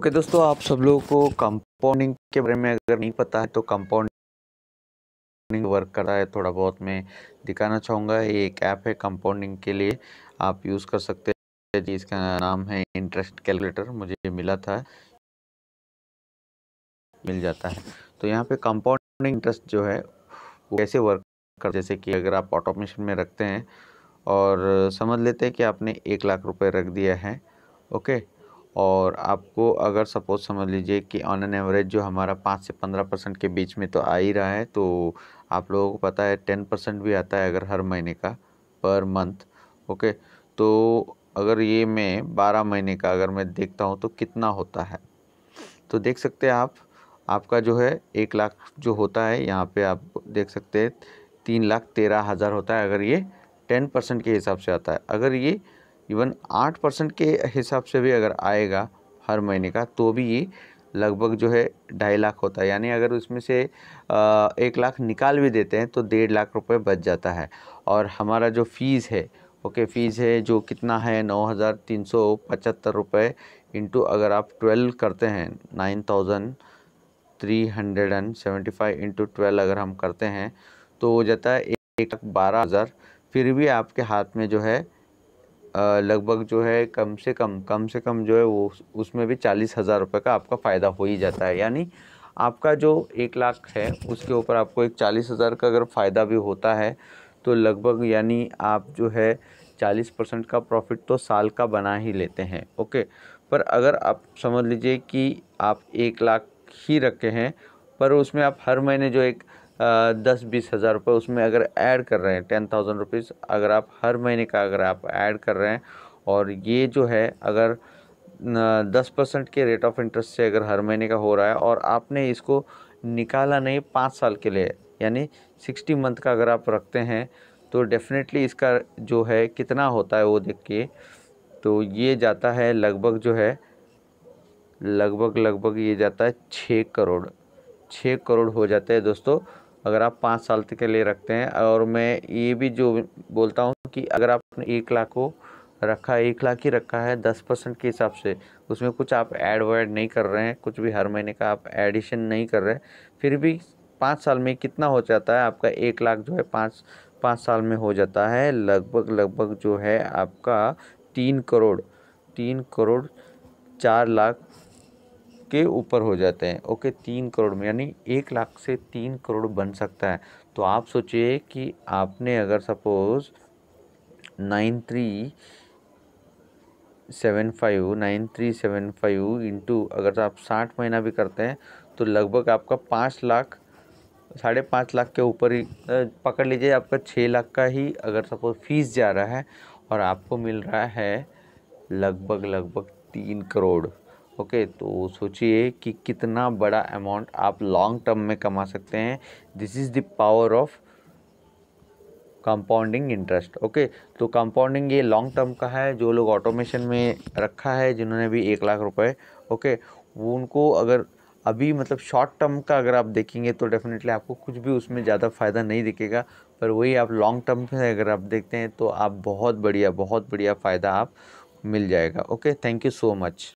okay okay, दोस्तों आप सब लोगों को कंपाउंडिंग के बारे में अगर नहीं पता है तो कंपाउंडिंग वर्क कर रहा है थोड़ा बहुत मैं दिखाना चाहूँगा ये एक ऐप है कंपाउंडिंग के लिए आप यूज़ कर सकते हैं जिसका नाम है इंटरेस्ट कैलकुलेटर मुझे मिला था मिल जाता है तो यहाँ पे कंपाउंडिंग इंटरेस्ट जो है वो कैसे वर्क कर जैसे कि अगर आप ऑटोमेशन में रखते हैं और समझ लेते हैं कि आपने एक लाख रुपये रख दिया है ओके और आपको अगर सपोज समझ लीजिए कि ऑन एन एवरेज जो हमारा पाँच से पंद्रह परसेंट के बीच में तो आ ही रहा है तो आप लोगों को पता है टेन परसेंट भी आता है अगर हर महीने का पर मंथ ओके तो अगर ये मैं बारह महीने का अगर मैं देखता हूँ तो कितना होता है तो देख सकते हैं आप आपका जो है एक लाख जो होता है यहाँ पे आप देख सकते हैं तीन लाख तेरह हज़ार होता है अगर ये टेन परसेंट के हिसाब से आता है अगर ये इवन आठ परसेंट के हिसाब से भी अगर आएगा हर महीने का तो भी ये लगभग जो है ढाई लाख होता है यानी अगर उसमें से एक लाख निकाल भी देते हैं तो डेढ़ लाख रुपए बच जाता है और हमारा जो फीस है ओके फीस है जो कितना है नौ हज़ार तीन सौ पचहत्तर रुपये इंटू अगर आप ट्वेल्व करते हैं nine thousand three hundred and seventy five into twelve अगर हम करते हैं तो हो जाता है एक लाख बारह हज़ार फिर भी आपके हाथ में जो है लगभग जो है कम से कम कम से कम जो है वो उसमें भी चालीस हज़ार रुपये का आपका फ़ायदा हो ही जाता है यानी आपका जो एक लाख है उसके ऊपर आपको एक चालीस हज़ार का अगर फ़ायदा भी होता है तो लगभग यानी आप जो है चालीस परसेंट का प्रॉफिट तो साल का बना ही लेते हैं ओके पर अगर आप समझ लीजिए कि आप एक लाख ही रखे हैं पर उसमें आप हर महीने जो एक दस बीस हज़ार रुपये उसमें अगर ऐड कर रहे हैं टेन थाउजेंड रुपीज़ अगर आप हर महीने का अगर आप ऐड कर रहे हैं और ये जो है अगर दस परसेंट के रेट ऑफ इंटरेस्ट से अगर हर महीने का हो रहा है और आपने इसको निकाला नहीं पाँच साल के लिए यानी सिक्सटी मंथ का अगर आप रखते हैं तो डेफिनेटली इसका जो है कितना होता है वो देखिए तो ये जाता है लगभग जो है लगभग लगभग ये जाता है छः करोड़ छः करोड़ हो जाते हैं दोस्तों अगर आप पाँच साल तक के लिए रखते हैं और मैं ये भी जो बोलता हूँ कि अगर आपने एक लाख को रखा है एक लाख ही रखा है दस परसेंट के हिसाब से उसमें कुछ आप ऐड वैड नहीं कर रहे हैं कुछ भी हर महीने का आप एडिशन नहीं कर रहे हैं फिर भी पाँच साल में कितना हो जाता है आपका एक लाख जो है पाँच पाँच साल में हो जाता है लगभग लगभग जो है आपका तीन करोड़ तीन करोड़ चार लाख के ऊपर हो जाते हैं ओके तीन करोड़ में यानी एक लाख से तीन करोड़ बन सकता है तो आप सोचिए कि आपने अगर suppose nine three seven five nine three seven five into अगर आप साठ महीना भी करते हैं तो लगभग आपका पाँच लाख साढ़े पाँच लाख के ऊपर ही पकड़ लीजिए आपका छः लाख का ही अगर सपोज फीस जा रहा है और आपको मिल रहा है लगभग लगभग तीन करोड़ ओके तो सोचिए कि कितना बड़ा अमाउंट आप लॉन्ग टर्म में कमा सकते हैं this is the power of compounding interest okay तो कंपाउंडिंग ये लॉन्ग टर्म का है जो लोग ऑटोमेशन में रखा है जिन्होंने भी एक लाख रुपए ओके वो उनको अगर अभी मतलब शॉर्ट टर्म का अगर आप देखेंगे तो डेफिनेटली आपको कुछ भी उसमें ज़्यादा फ़ायदा नहीं दिखेगा पर वही आप लॉन्ग टर्म में अगर आप देखते हैं तो आप बहुत बढ़िया बहुत बढ़िया फ़ायदा आप मिल जाएगा okay thank you so much